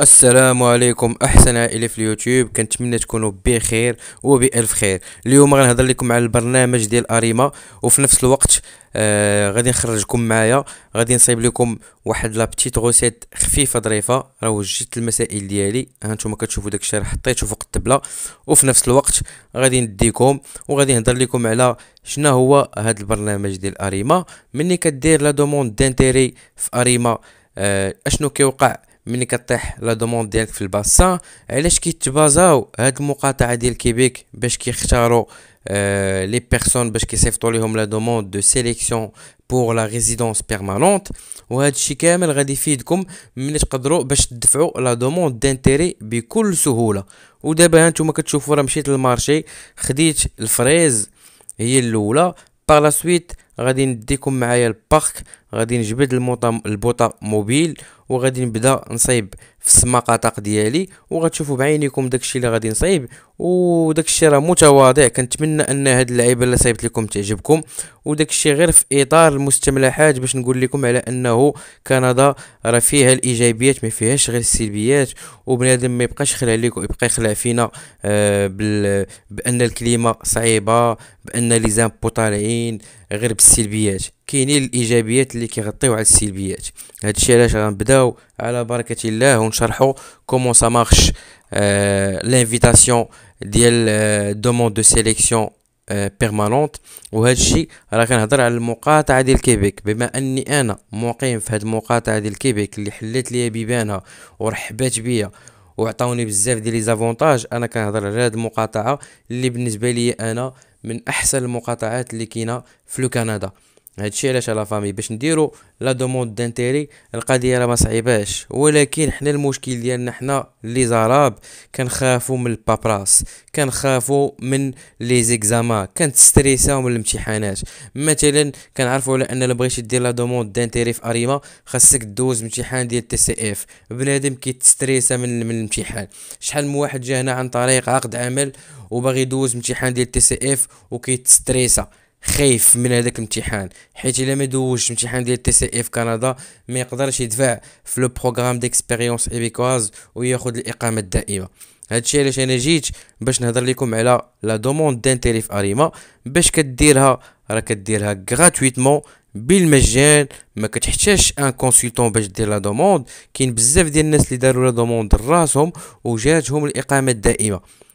السلام عليكم احسن عائله في اليوتيوب كنتمنى تكونوا بخير وبالف خير اليوم غنهضر لكم على البرنامج ديال اريما وفي نفس الوقت آه غادي نخرجكم معايا غادي نصايب لكم واحد لابتيت غوسيت خفيفه ظريفه راه وجدت المسائل ديالي ها نتوما كتشوفوا داك راه حطيته فوق الطبله وفي نفس الوقت غادي نديكم وغادي نهضر لكم على شنو هو هذا البرنامج ديال اريما ملي كدير لا دوموند دانتيري في اريما آه اشنو كيوقع ملي كطيح لا دوموند ديالك في الباسان علاش كيتبازاو هاد المقاطعه ديال كيبيك باش كيختاروا لي بيرسون باش كيصيفطوا ليهم لا دوموند دو سيليكسيون بور لا ريزيدونس بيرمانونت وهذا الشيء كامل غادي يفيدكم ملي تقدروا باش تدفعوا لا دوموند دانتيري بكل سهوله ودابا هانتوما كتشوفوا راه مشيت للمارشي خديت الفريز هي الاولى باغ لا سويت غادي نديكم معايا البارك غادي نجبد البوطا موبيل وغادي نبدا نصايب في السماقطق ديالي وغتشوفوا بعينيكم داكشي اللي غادي نصايب وداكشي راه متواضع كنتمنى ان هاد اللعيبه اللي صايبت لكم تعجبكم وداكشي غير في اطار المستملحات باش نقول لكم على انه كندا راه فيها الايجابيات ما فيهاش غير السلبيات وبنادم ما يبقاش خلع ليك ويبقى يخلع فينا آه بال... بان الكليمه صعيبه بان لي زامبو طالعين غير بالسلبيات كاينين الايجابيات اللي كيغطيو على السلبيات هادشي علاش غنبداو على بركه الله ونشرحوا كومون سا مارش لانفيتاسيون ديال دوموند دو سيليكسيون بيرمانونت وهادشي راه كنهضر على المقاطعه ديال كيبيك بما اني انا مقيم في هاد المقاطعه ديال كيبيك اللي حلت ليا بيبانها ورحبات بيا وعطاوني بزاف ديال لي زافونتاج انا كنهضر على هاد المقاطعه اللي بالنسبه لي انا من احسن المقاطعات اللي كاينه في كندا هادشي علاش لا فامي باش نديرو لا دوموند دانتيري القضيه راه ما صعيباش ولكن حنا المشكل ديالنا حنا لي زراب كنخافو من البابراس كنخافو من لي زيكزاما كنتستريساو من الامتحانات مثلا كنعرفو على ان بغيتي دير لا دوموند دانتيري في اريما خاصك دوز امتحان ديال تي سي اف بنادم كيتستريسا من, من الامتحان شحال من واحد جا هنا عن طريق عقد عمل وباغي يدوز امتحان ديال تي سي اف وكيتستريسا خايف من هذاك الامتحان حيت الا ما دوزش الامتحان ديال تي سي اف كندا ما يقدرش يدفع في لو بروغرام ديكسبيريونس ايبيكواز وياخذ الاقامه الدائمه هادشي علاش انا جيت باش نهضر لكم على لا دوموند دانتيري في اريما باش كديرها راه كديرها غراتويتمون بالمجان ما كتحتاجش ان كونسلتون باش دير لا دوموند كاين بزاف ديال الناس اللي داروا لا دوموند راسهم وجاتهم الاقامه الدائمه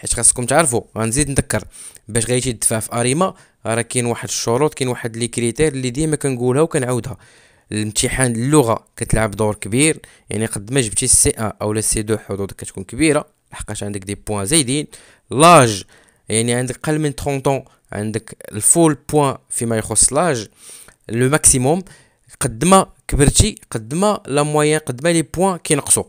حيت خاصكم تعرفوا غنزيد نذكر باش غادي يدفع في اريما راه كاين واحد الشروط كاين واحد لي كريتير اللي ديما كنقولها وكنعاودها الامتحان اللغه كتلعب دور كبير يعني قد ما جبتي السي ا اولا السي دو حظوظك كتكون كبيره لحقاش عندك دي بوان زايدين لاج يعني عندك قل من 30 عندك الفول بوان فيما يخص لاج لو ماكسيموم قد ما كبرتي قد ما لا موين قد ما لي بوان كينقصوا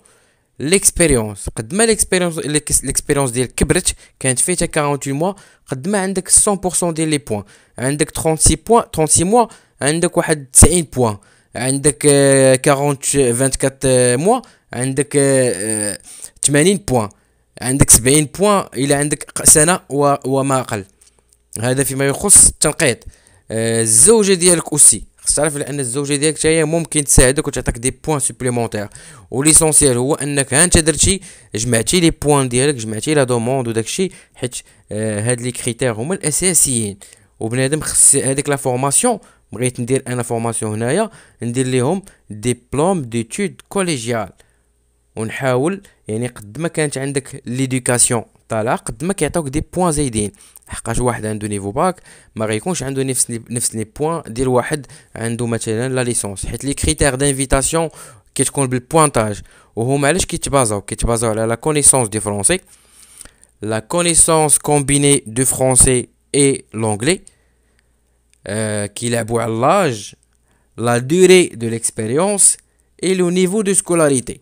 ليكسبيريونس قد ما ليكسبيريونس ليكسبيريونس ديالك كبرت كانت فايتك 48 موا قد ما عندك 100% ديال لي بوين عندك 36 بوين 36 موا عندك واحد 90 بوين عندك 40 24 موا عندك 80 بوين عندك 70 بوين الى عندك سنه وما اقل هذا فيما يخص التنقيط الزوجه ديالك اوسي خصك تعرف لان الزوجه ديالك حتى ممكن تساعدك وتعطيك دي بوان سوبليمونتير ليسونسيال هو انك ها انت درتي جمعتي لي بوان ديالك جمعتي لا دوموند وداكشي حيت آه، هاد لي كريتير هما الاساسيين وبنادم خص هذيك لا فورماسيون بغيت ندير انا فورماسيون هنايا ندير ليهم ديبلوم ديتود كوليجيال ونحاول يعني قد ما كانت عندك ليدوكاسيون l'arc, mais il y a des points aider. Quand je vois un niveau BAC je réponds à un de points, je dis que je la licence. Les critères d'invitation, les points de score, la connaissance du français, la connaissance combinée du français et l'anglais, euh, l'âge, la durée de l'expérience et le niveau de scolarité.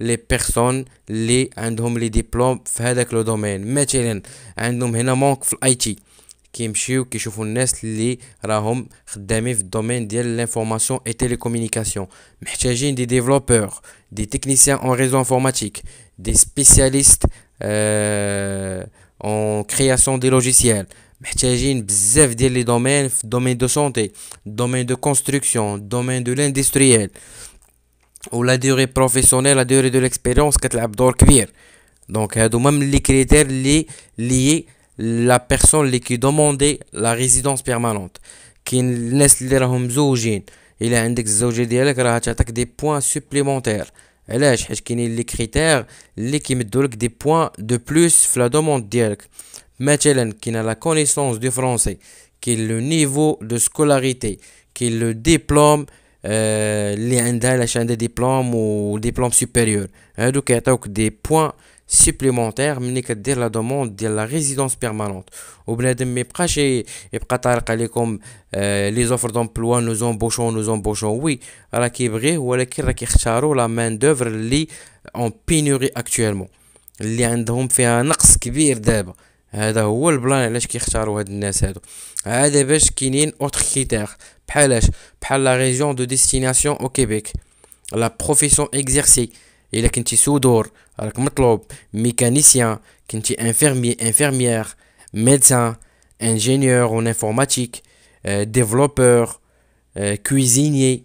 les personnes les ont des les diplômes dans ce domaine. Maintenant, ils ont maintenant un métier qui montre les gens qui travaillent dans le domaine de l'information et de la communication, des développeurs, des techniciens en réseau informatique, des spécialistes euh, en création des logiciels. Il y des gens le domaine de santé, domaine de construction, domaine de l'industriel ou la durée professionnelle, la durée de l'expérience qu'elle tu as Donc, il a même les critères liés, liés à la personne qui demandait la résidence permanente. Qui est le il a index des points supplémentaires. Et là, je qu'il y a les critères qui me donnent des points de plus pour la demande directe. qui a la connaissance du français, qui le niveau de scolarité, qui le diplôme. Euh, les indiens achètent des diplômes ou des diplômes supérieurs. Hein, donc, il y a des points supplémentaires pour la demande de la résidence permanente. Au et comme euh, les offres d'emploi nous embauchons, nous embauchons. Oui, à l'Équateur ou la main d'oeuvre est en pénurie actuellement. Les Indiens ont fait un excès d'abord. C'est-à-dire, le plan. Pourquoi ont choisi Il y a des besoins critères, la région de destination au Québec, la profession exercée. Il y a des conditions d'ordre, comme mécanicien, infirmier, infirmière, médecin, ingénieur en informatique, développeur, cuisinier.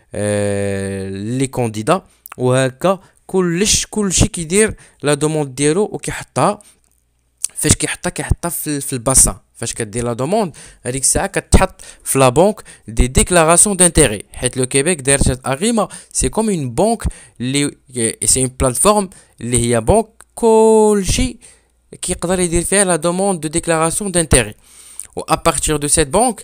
Euh, les candidats. ou tout l'ch, tout l'ch, ils tirent la demande d'argent. ou qu'il y ait pas, faich qu'il y ait pas, le bassin, faich qu'il y ait pas la demande. Alors, ils vont être la banque des déclarations d'intérêt. Et le Québec, derrière cette affaire, c'est comme une banque. C'est une plateforme. Il y banque, des banques, tout l'ch, qui la demande de déclarations d'intérêt. ou À partir de cette banque.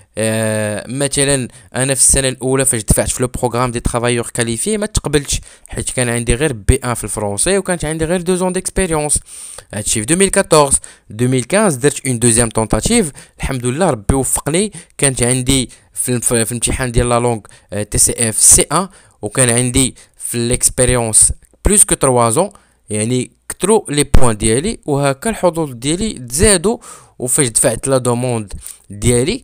آه، مثلا انا في السنه الاولى فاش دفعت في لو بروغرام دي ترافايور كاليفي ما تقبلتش حيت كان عندي غير بي 1 في الفرونسي وكانت عندي غير دو زون ديكسبيريونس هادشي في 2014 2015 درت اون دوزيام تونتاتيف الحمد لله ربي وفقني كانت عندي في, الامتحان ديال لا لونغ تي سي اف سي 1 وكان عندي في ليكسبيريونس بلوس كو 3 زون يعني كثروا لي بوان ديالي وهكا الحظوظ ديالي تزادوا وفاش دفعت لا دوموند ديالي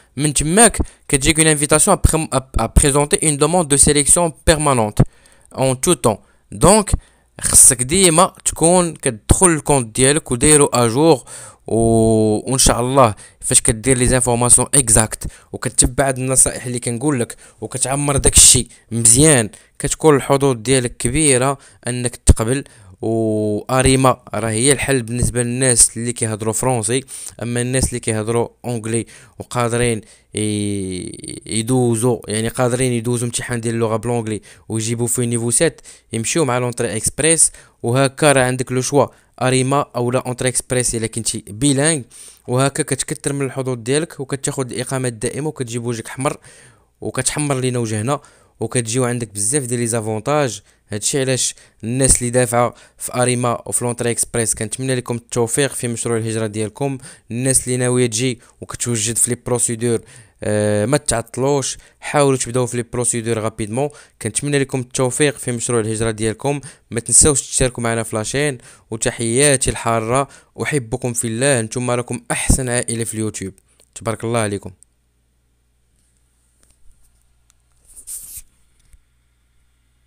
من تماك j'ai une invitation à, présenter une demande de sélection permanente en tout temps donc خصك ديما تكون كتدخل الكونت ديالك ودايرو اجور و وان شاء الله فاش كدير لي زانفورماسيون اكزاكت وكتبع النصائح اللي كنقول لك وكتعمر داك الشيء مزيان كتكون الحظوظ ديالك كبيره انك تقبل واريما راه هي الحل بالنسبه للناس اللي كيهضروا فرونسي اما الناس اللي كيهضروا اونغلي وقادرين يدوزو يعني قادرين يدوزو امتحان ديال اللغه بلونغلي ويجيبوا فيه نيفو 7 يمشيو مع لونتري اكسبريس وهكا راه عندك لو شوا اريما لا اونتري اكسبريس الا كنتي بيلانغ وهكا كتكثر من الحظوظ ديالك وكتاخذ الاقامه الدائمه وكتجيب وجهك احمر وكتحمر لينا وجهنا وكتجيو عندك بزاف ديال لي زافونتاج هادشي علاش الناس اللي دافعه في اريما وفي لونتري اكسبريس كنتمنى لكم التوفيق في مشروع الهجره ديالكم الناس اللي ناويه تجي وكتوجد في لي بروسيدور آه، ما تعطلوش حاولوا تبداو في لي بروسيدور غابيدمون كنتمنى لكم التوفيق في مشروع الهجره ديالكم ما تنساوش تشاركوا معنا في لاشين وتحياتي الحاره احبكم في الله نتوما راكم احسن عائله في اليوتيوب تبارك الله عليكم